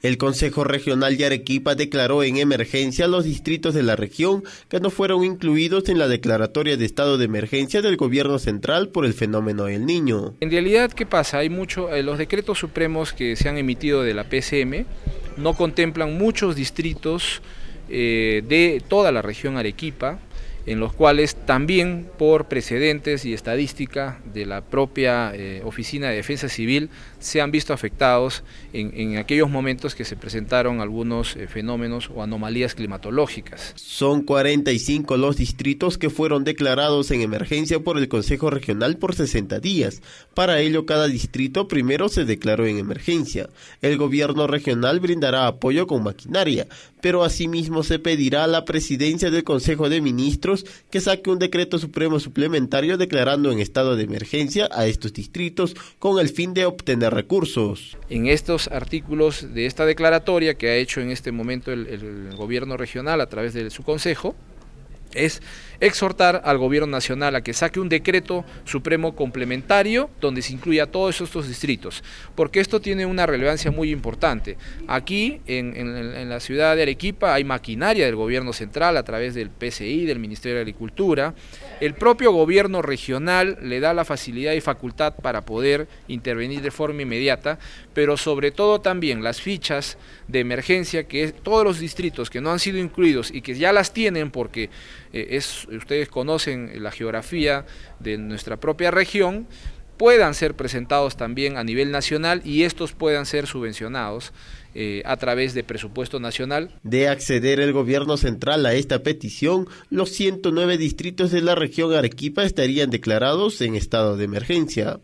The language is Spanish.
El Consejo Regional de Arequipa declaró en emergencia los distritos de la región que no fueron incluidos en la declaratoria de estado de emergencia del gobierno central por el fenómeno del niño. En realidad, ¿qué pasa? Hay mucho, eh, los decretos supremos que se han emitido de la PCM no contemplan muchos distritos eh, de toda la región Arequipa en los cuales también por precedentes y estadística de la propia eh, Oficina de Defensa Civil se han visto afectados en, aquellos momentos que se presentaron algunos eh, fenómenos o anomalías climatológicas. Son 45 los distritos que fueron declarados en emergencia por el Consejo Regional por 60 días. Para ello, cada distrito primero se declaró en emergencia. El gobierno regional brindará apoyo con maquinaria, pero asimismo se pedirá a la presidencia del Consejo de Ministros que saque un decreto supremo suplementario declarando en estado de emergencia a estos distritos con el fin de obtener recursos. En estos artículos de esta declaratoria que ha hecho en este momento el, el gobierno regional a través de su consejo, es exhortar al gobierno nacional a que saque un decreto supremo complementario donde se incluya todos estos distritos, porque esto tiene una relevancia muy importante. Aquí, en, la ciudad de Arequipa, hay maquinaria del gobierno central a través del PCI, del Ministerio de Agricultura. El propio gobierno regional le da la facilidad y facultad para poder intervenir de forma inmediata, pero sobre todo también las fichas de emergencia que es, todos los distritos que no han sido incluidos y que ya las tienen porque eh, es, ustedes conocen la geografía de nuestra propia región, puedan ser presentados también a nivel nacional y estos puedan ser subvencionados eh, a través de presupuesto nacional. De acceder el gobierno central a esta petición, los 109 distritos de la región Arequipa estarían declarados en estado de emergencia.